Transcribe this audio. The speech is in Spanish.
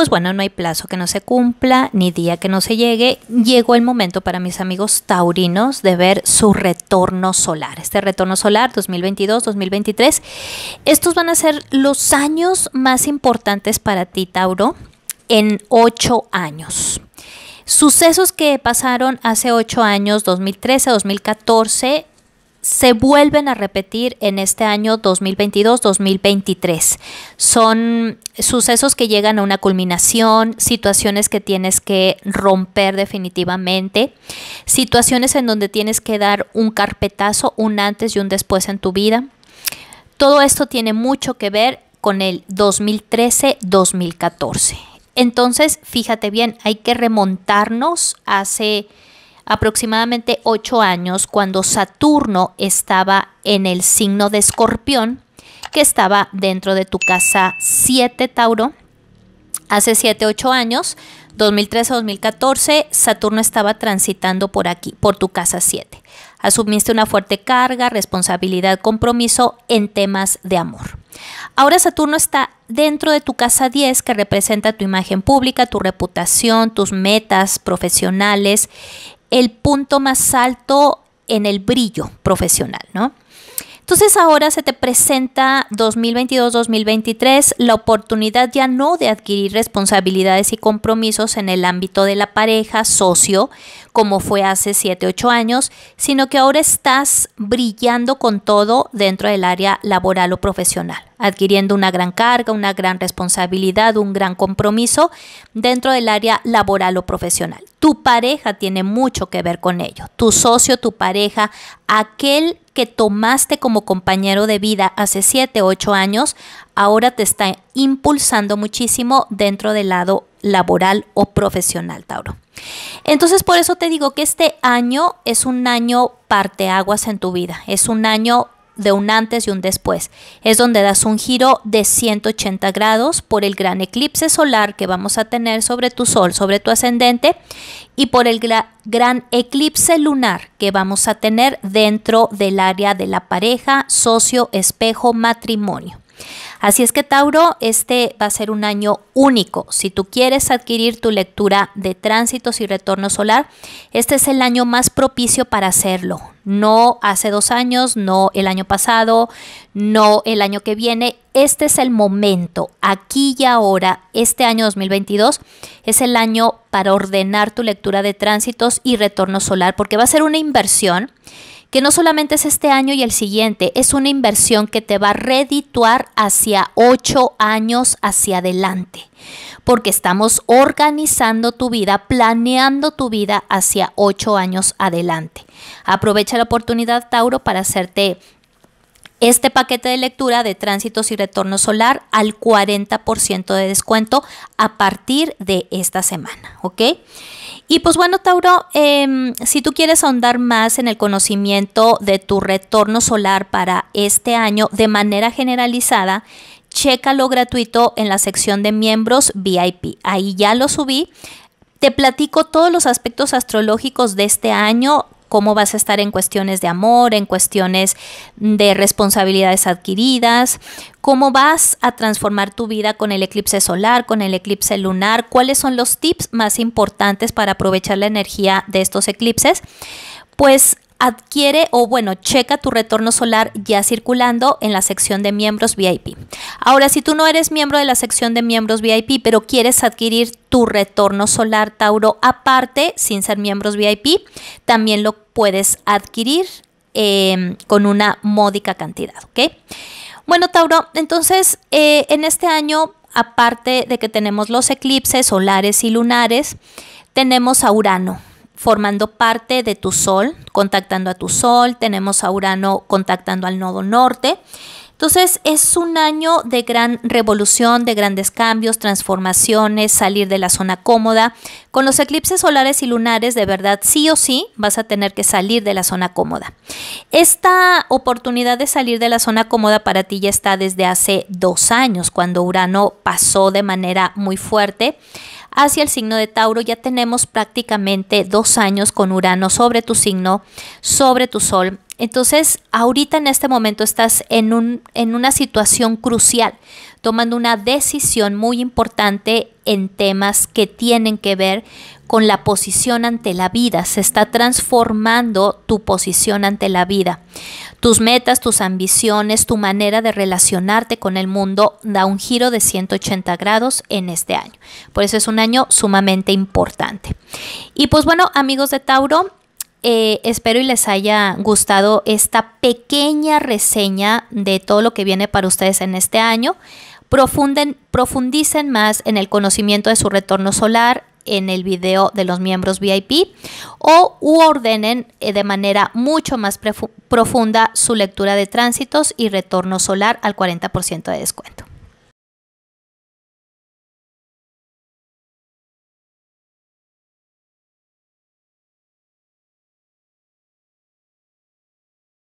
pues bueno, no hay plazo que no se cumpla, ni día que no se llegue. Llegó el momento para mis amigos taurinos de ver su retorno solar. Este retorno solar 2022-2023. Estos van a ser los años más importantes para ti, Tauro, en ocho años. Sucesos que pasaron hace ocho años, 2013, 2014, se vuelven a repetir en este año 2022-2023. Son sucesos que llegan a una culminación, situaciones que tienes que romper definitivamente, situaciones en donde tienes que dar un carpetazo, un antes y un después en tu vida. Todo esto tiene mucho que ver con el 2013-2014. Entonces, fíjate bien, hay que remontarnos hace aproximadamente ocho años cuando Saturno estaba en el signo de escorpión, que estaba dentro de tu casa 7 Tauro. Hace 7, 8 años, 2013-2014, Saturno estaba transitando por aquí, por tu casa 7. Asumiste una fuerte carga, responsabilidad, compromiso en temas de amor. Ahora Saturno está dentro de tu casa 10 que representa tu imagen pública, tu reputación, tus metas profesionales el punto más alto en el brillo profesional, ¿no? Entonces ahora se te presenta 2022-2023 la oportunidad ya no de adquirir responsabilidades y compromisos en el ámbito de la pareja, socio, como fue hace 7, 8 años, sino que ahora estás brillando con todo dentro del área laboral o profesional, adquiriendo una gran carga, una gran responsabilidad, un gran compromiso dentro del área laboral o profesional. Tu pareja tiene mucho que ver con ello, tu socio, tu pareja, aquel que tomaste como compañero de vida hace 7, 8 años, ahora te está impulsando muchísimo dentro del lado laboral o profesional, Tauro. Entonces, por eso te digo que este año es un año parteaguas en tu vida, es un año de un antes y un después. Es donde das un giro de 180 grados por el gran eclipse solar que vamos a tener sobre tu sol, sobre tu ascendente, y por el gran eclipse lunar que vamos a tener dentro del área de la pareja, socio, espejo, matrimonio. Así es que Tauro, este va a ser un año único. Si tú quieres adquirir tu lectura de tránsitos y retorno solar, este es el año más propicio para hacerlo. No hace dos años, no el año pasado, no el año que viene. Este es el momento, aquí y ahora, este año 2022 es el año para ordenar tu lectura de tránsitos y retorno solar, porque va a ser una inversión que no solamente es este año y el siguiente, es una inversión que te va a redituar hacia ocho años hacia adelante, porque estamos organizando tu vida, planeando tu vida hacia ocho años adelante. Aprovecha la oportunidad, Tauro, para hacerte este paquete de lectura de tránsitos y retorno solar al 40% de descuento a partir de esta semana, ¿ok? Y pues bueno, Tauro, em, si tú quieres ahondar más en el conocimiento de tu retorno solar para este año de manera generalizada, chécalo gratuito en la sección de miembros VIP. Ahí ya lo subí. Te platico todos los aspectos astrológicos de este año, cómo vas a estar en cuestiones de amor, en cuestiones de responsabilidades adquiridas, cómo vas a transformar tu vida con el eclipse solar, con el eclipse lunar, cuáles son los tips más importantes para aprovechar la energía de estos eclipses. Pues adquiere o bueno, checa tu retorno solar ya circulando en la sección de miembros VIP. Ahora, si tú no eres miembro de la sección de miembros VIP, pero quieres adquirir tu retorno solar Tauro aparte, sin ser miembros VIP, también lo puedes adquirir em, con una módica cantidad, ¿ok? Bueno, Tauro, entonces eh, en este año, aparte de que tenemos los eclipses solares y lunares, tenemos a Urano formando parte de tu Sol, contactando a tu Sol, tenemos a Urano contactando al nodo norte. Entonces es un año de gran revolución, de grandes cambios, transformaciones, salir de la zona cómoda. Con los eclipses solares y lunares, de verdad, sí o sí, vas a tener que salir de la zona cómoda. Esta oportunidad de salir de la zona cómoda para ti ya está desde hace dos años, cuando Urano pasó de manera muy fuerte hacia el signo de Tauro, ya tenemos prácticamente dos años con Urano sobre tu signo, sobre tu Sol. Entonces, ahorita en este momento estás en, un, en una situación crucial, tomando una decisión muy importante en temas que tienen que ver con la posición ante la vida. Se está transformando tu posición ante la vida. Tus metas, tus ambiciones, tu manera de relacionarte con el mundo da un giro de 180 grados en este año. Por eso es un año sumamente importante. Y pues bueno, amigos de Tauro, eh, espero y les haya gustado esta pequeña reseña de todo lo que viene para ustedes en este año. Profunden, profundicen más en el conocimiento de su retorno solar, en el video de los miembros VIP o ordenen eh, de manera mucho más profunda su lectura de tránsitos y retorno solar al 40% de descuento.